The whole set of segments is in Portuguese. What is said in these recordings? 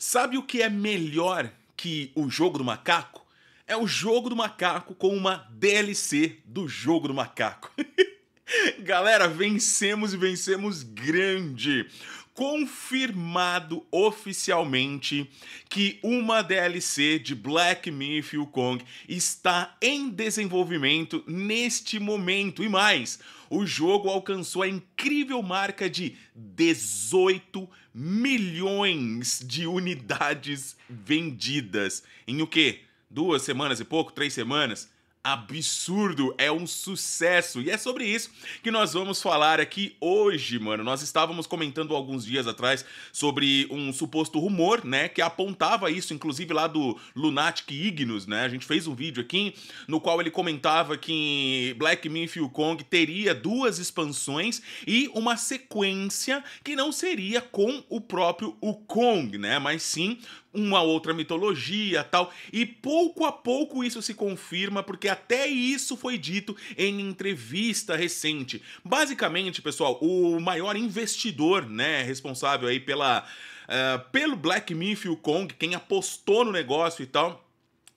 Sabe o que é melhor que o jogo do macaco? É o jogo do macaco com uma DLC do jogo do macaco. Galera, vencemos e vencemos grande confirmado oficialmente que uma DLC de Black Myth Kong está em desenvolvimento neste momento e mais. O jogo alcançou a incrível marca de 18 milhões de unidades vendidas em o quê? Duas semanas e pouco, três semanas? absurdo, é um sucesso. E é sobre isso que nós vamos falar aqui hoje, mano. Nós estávamos comentando alguns dias atrás sobre um suposto rumor, né, que apontava isso, inclusive lá do Lunatic Ignis, né? A gente fez um vídeo aqui no qual ele comentava que Black Myth Kong teria duas expansões e uma sequência que não seria com o próprio o Kong, né, mas sim uma outra mitologia tal. E pouco a pouco isso se confirma, porque até isso foi dito em entrevista recente. Basicamente, pessoal, o maior investidor, né, responsável aí pela. Uh, pelo Black Myth Kong, quem apostou no negócio e tal,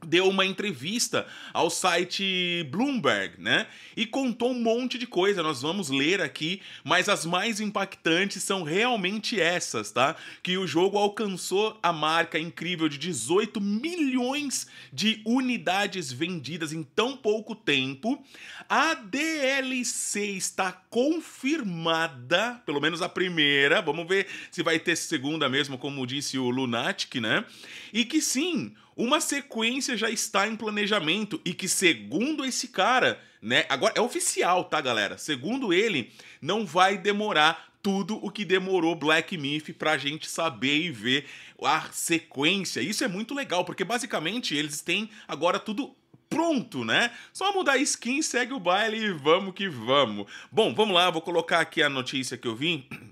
deu uma entrevista ao site Bloomberg, né? E contou um monte de coisa, nós vamos ler aqui, mas as mais impactantes são realmente essas, tá? Que o jogo alcançou a marca incrível de 18 milhões de unidades vendidas em tão pouco tempo. A DLC está confirmada, pelo menos a primeira, vamos ver se vai ter segunda mesmo, como disse o Lunatic, né? E que sim, uma sequência já está em planejamento e que, segundo esse cara, né? Agora é oficial, tá, galera? Segundo ele, não vai demorar tudo o que demorou Black Myth pra gente saber e ver a sequência. Isso é muito legal, porque basicamente eles têm agora tudo pronto, né? Só mudar a skin, segue o baile e vamos que vamos. Bom, vamos lá, vou colocar aqui a notícia que eu vim.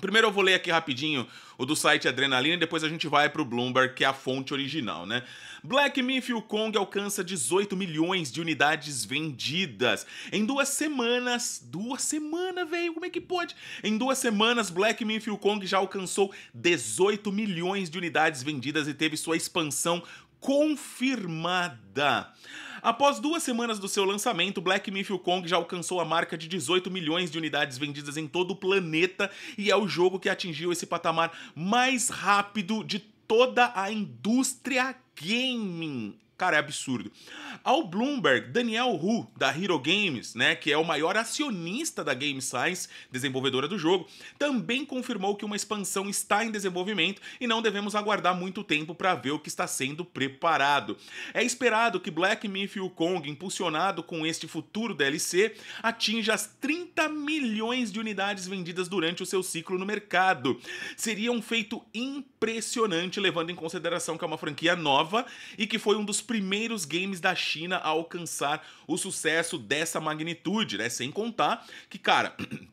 Primeiro eu vou ler aqui rapidinho o do site Adrenalina e depois a gente vai para o Bloomberg, que é a fonte original, né? Black Myth Kong alcança 18 milhões de unidades vendidas. Em duas semanas, duas semanas, velho, como é que pode? Em duas semanas, Black Myth Kong já alcançou 18 milhões de unidades vendidas e teve sua expansão confirmada. Após duas semanas do seu lançamento, Black Myth Kong já alcançou a marca de 18 milhões de unidades vendidas em todo o planeta e é o jogo que atingiu esse patamar mais rápido de toda a indústria gaming. Cara, é absurdo. Ao Bloomberg, Daniel Hu, da Hero Games, né, que é o maior acionista da Game Science, desenvolvedora do jogo, também confirmou que uma expansão está em desenvolvimento e não devemos aguardar muito tempo para ver o que está sendo preparado. É esperado que Black Myth Kong, impulsionado com este futuro DLC, atinja as 30 milhões de unidades vendidas durante o seu ciclo no mercado. Seria um feito impressionante, levando em consideração que é uma franquia nova e que foi um dos primeiros games da China a alcançar o sucesso dessa magnitude, né? Sem contar que, cara.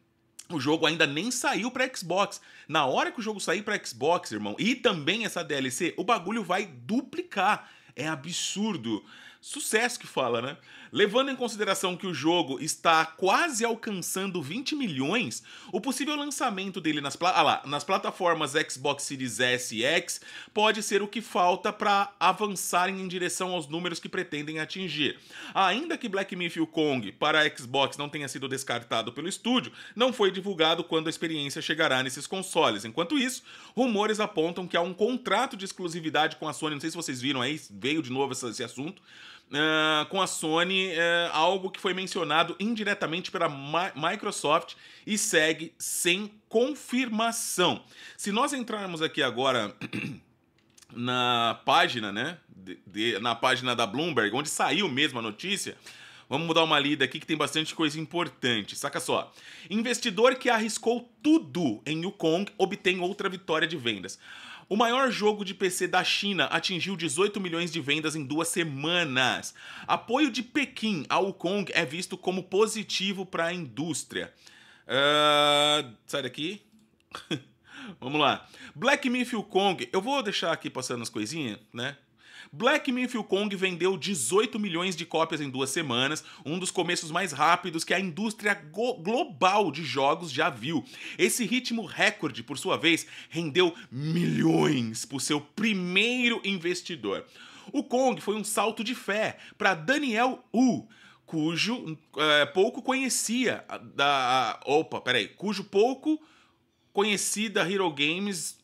O jogo ainda nem saiu para Xbox. Na hora que o jogo sair para Xbox, irmão, e também essa DLC, o bagulho vai duplicar. É absurdo. Sucesso que fala, né? Levando em consideração que o jogo está quase alcançando 20 milhões, o possível lançamento dele nas, pla ah lá, nas plataformas Xbox Series S e X pode ser o que falta para avançarem em direção aos números que pretendem atingir. Ainda que Black Myth Kong para Xbox não tenha sido descartado pelo estúdio, não foi divulgado quando a experiência chegará nesses consoles. Enquanto isso, rumores apontam que há um contrato de exclusividade com a Sony, não sei se vocês viram aí, veio de novo esse, assunto, é, com a Sony, é, algo que foi mencionado indiretamente pela Microsoft e segue sem confirmação. Se nós entrarmos aqui agora na página, né, de, de, na página da Bloomberg, onde saiu mesmo a notícia, Vamos mudar uma lida aqui que tem bastante coisa importante. Saca só. Investidor que arriscou tudo em Yukon obtém outra vitória de vendas. O maior jogo de PC da China atingiu 18 milhões de vendas em duas semanas. Apoio de Pequim ao Kong é visto como positivo para a indústria. Uh, sai daqui. Vamos lá. Black Myth Kong. Eu vou deixar aqui passando as coisinhas, né? Black Myth Kong vendeu 18 milhões de cópias em duas semanas, um dos começos mais rápidos que a indústria global de jogos já viu. Esse ritmo recorde, por sua vez, rendeu milhões para o seu primeiro investidor. O Kong foi um salto de fé para Daniel Wu, cujo é, pouco conhecia da opa, peraí, cujo pouco conhecida Hero Games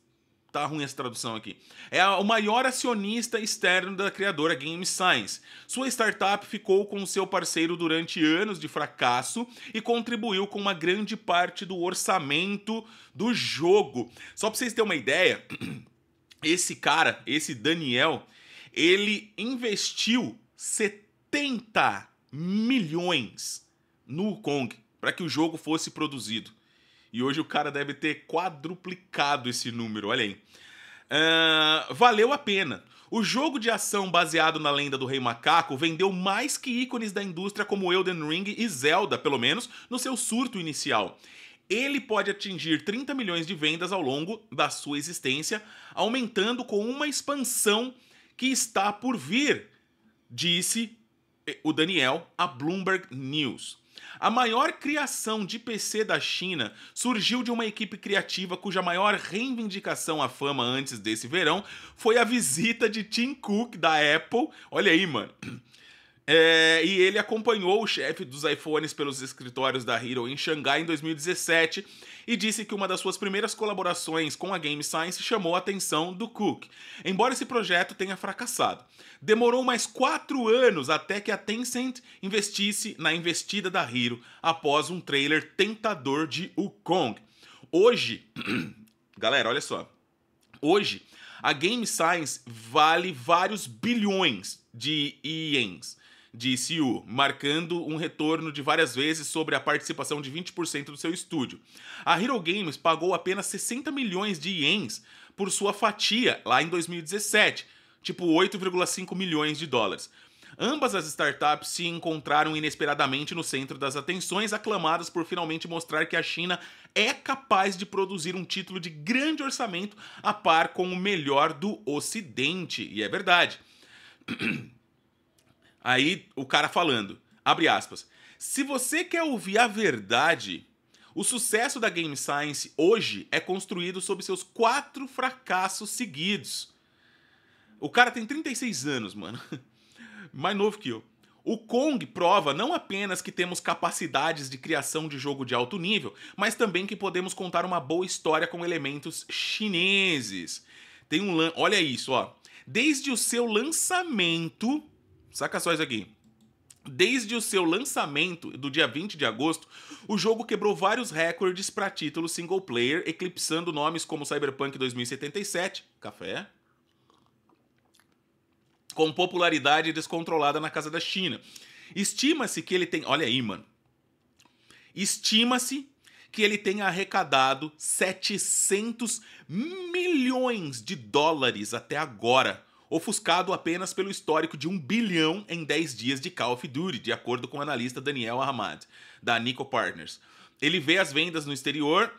tá ruim essa tradução aqui. É o maior acionista externo da criadora Game Science. Sua startup ficou com seu parceiro durante anos de fracasso e contribuiu com uma grande parte do orçamento do jogo. Só para vocês terem uma ideia, esse cara, esse Daniel, ele investiu 70 milhões no Kong para que o jogo fosse produzido. E hoje o cara deve ter quadruplicado esse número, olha aí. Uh, valeu a pena. O jogo de ação baseado na lenda do Rei Macaco vendeu mais que ícones da indústria como Elden Ring e Zelda, pelo menos no seu surto inicial. Ele pode atingir 30 milhões de vendas ao longo da sua existência, aumentando com uma expansão que está por vir, disse eh, o Daniel a Bloomberg News. A maior criação de PC da China surgiu de uma equipe criativa cuja maior reivindicação à fama antes desse verão foi a visita de Tim Cook da Apple. Olha aí, mano é, e ele acompanhou o chefe dos iPhones pelos escritórios da Hero em Xangai em 2017 e disse que uma das suas primeiras colaborações com a Game Science chamou a atenção do Cook, embora esse projeto tenha fracassado. Demorou mais quatro anos até que a Tencent investisse na investida da Hero após um trailer tentador de Wukong. Hoje, galera, olha só. Hoje, a Game Science vale vários bilhões de iens disse CU, marcando um retorno de várias vezes sobre a participação de 20% do seu estúdio. A Hero Games pagou apenas 60 milhões de ienes por sua fatia lá em 2017, tipo 8,5 milhões de dólares. Ambas as startups se encontraram inesperadamente no centro das atenções, aclamadas por finalmente mostrar que a China é capaz de produzir um título de grande orçamento a par com o melhor do Ocidente. E é verdade. Aí o cara falando, abre aspas. Se você quer ouvir a verdade, o sucesso da Game Science hoje é construído sobre seus quatro fracassos seguidos. O cara tem 36 anos, mano. Mais novo que eu. O Kong prova não apenas que temos capacidades de criação de jogo de alto nível, mas também que podemos contar uma boa história com elementos chineses. Tem um, olha isso, ó. Desde o seu lançamento, Saca só isso aqui. Desde o seu lançamento do dia 20 de agosto, o jogo quebrou vários recordes para título single player, eclipsando nomes como Cyberpunk 2077, café, com popularidade descontrolada na casa da China. Estima-se que ele tem, olha aí, mano. Estima-se que ele tenha arrecadado 700 milhões de dólares até agora ofuscado apenas pelo histórico de 1 bilhão em 10 dias de Call of Duty, de acordo com o analista Daniel Ahmad, da Nico Partners. Ele vê as vendas no exterior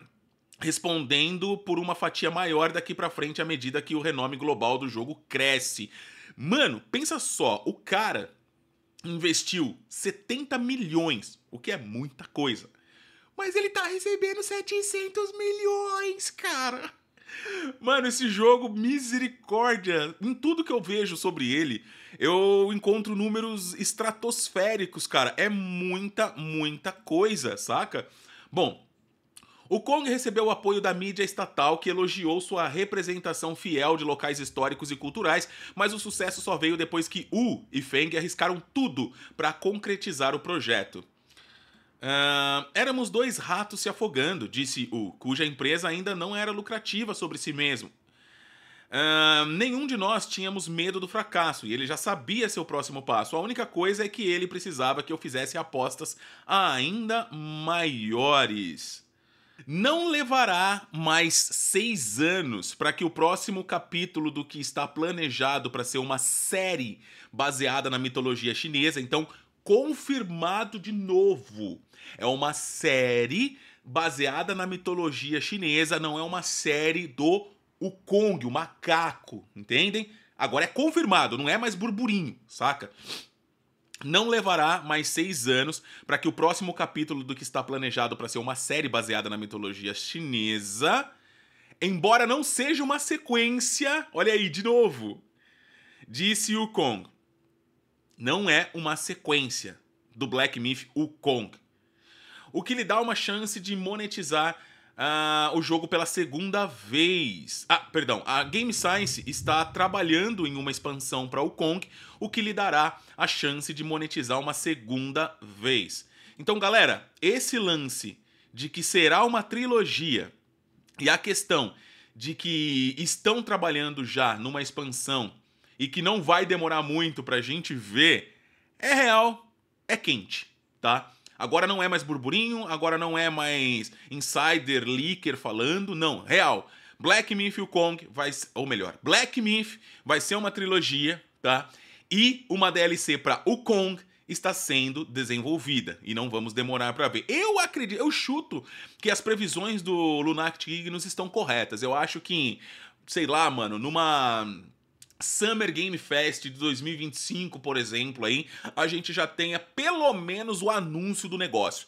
respondendo por uma fatia maior daqui para frente à medida que o renome global do jogo cresce. Mano, pensa só, o cara investiu 70 milhões, o que é muita coisa. Mas ele tá recebendo 700 milhões, cara. Mano, esse jogo, misericórdia. Em tudo que eu vejo sobre ele, eu encontro números estratosféricos, cara. É muita, muita coisa, saca? Bom, o Kong recebeu o apoio da mídia estatal que elogiou sua representação fiel de locais históricos e culturais, mas o sucesso só veio depois que Wu e Feng arriscaram tudo para concretizar o projeto. Uh, éramos dois ratos se afogando, disse o cuja empresa ainda não era lucrativa sobre si mesmo. Uh, nenhum de nós tínhamos medo do fracasso e ele já sabia seu próximo passo. A única coisa é que ele precisava que eu fizesse apostas ainda maiores. Não levará mais seis anos para que o próximo capítulo do que está planejado para ser uma série baseada na mitologia chinesa, então confirmado de novo. É uma série baseada na mitologia chinesa, não é uma série do o Kong, o macaco, entendem? Agora é confirmado, não é mais burburinho, saca? Não levará mais seis anos para que o próximo capítulo do que está planejado para ser uma série baseada na mitologia chinesa, embora não seja uma sequência, olha aí de novo, disse o Kong não é uma sequência do Black Myth o Kong O que lhe dá uma chance de monetizar uh, o jogo pela segunda vez. Ah, perdão. A Game Science está trabalhando em uma expansão para o Kong, o que lhe dará a chance de monetizar uma segunda vez. Então, galera, esse lance de que será uma trilogia e a questão de que estão trabalhando já numa expansão e que não vai demorar muito pra gente ver, é real, é quente, tá? Agora não é mais burburinho, agora não é mais insider leaker falando, não, real. Black Myth e o Kong vai, ou melhor, Black Myth vai ser uma trilogia, tá? E uma DLC para o Kong está sendo desenvolvida e não vamos demorar para ver. Eu acredito, eu chuto que as previsões do Lunatic Ignos estão corretas. Eu acho que, sei lá, mano, numa Summer Game Fest de 2025, por exemplo, aí, a gente já tenha pelo menos o anúncio do negócio.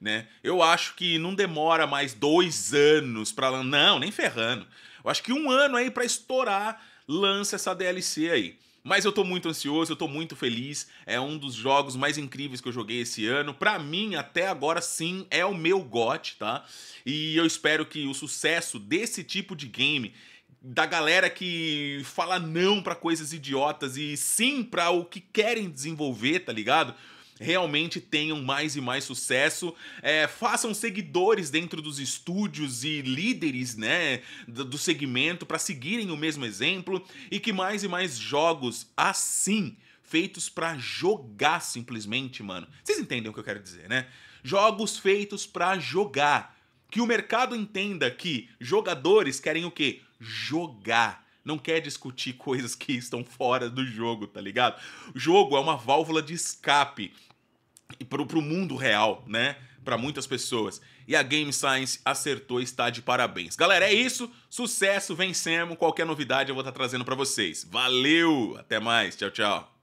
Né? Eu acho que não demora mais dois anos para não, nem ferrando. Eu acho que um ano aí para estourar lança essa DLC aí. Mas eu tô muito ansioso, eu tô muito feliz. É um dos jogos mais incríveis que eu joguei esse ano. Para mim, até agora sim, é o meu GOT, tá? E eu espero que o sucesso desse tipo de game da galera que fala não para coisas idiotas e sim para o que querem desenvolver, tá ligado? realmente tenham mais e mais sucesso, é, façam seguidores dentro dos estúdios e líderes né, do, do segmento para seguirem o mesmo exemplo e que mais e mais jogos assim feitos para jogar simplesmente, mano. Vocês entendem o que eu quero dizer, né? Jogos feitos para jogar que o mercado entenda que jogadores querem o quê? Jogar. Não quer discutir coisas que estão fora do jogo, tá ligado? O jogo é uma válvula de escape pro, pro mundo real, né? Para muitas pessoas. E a Game Science acertou e está de parabéns. Galera, é isso. Sucesso, vencemos. Qualquer novidade eu vou estar tá trazendo para vocês. Valeu, até mais. Tchau, tchau.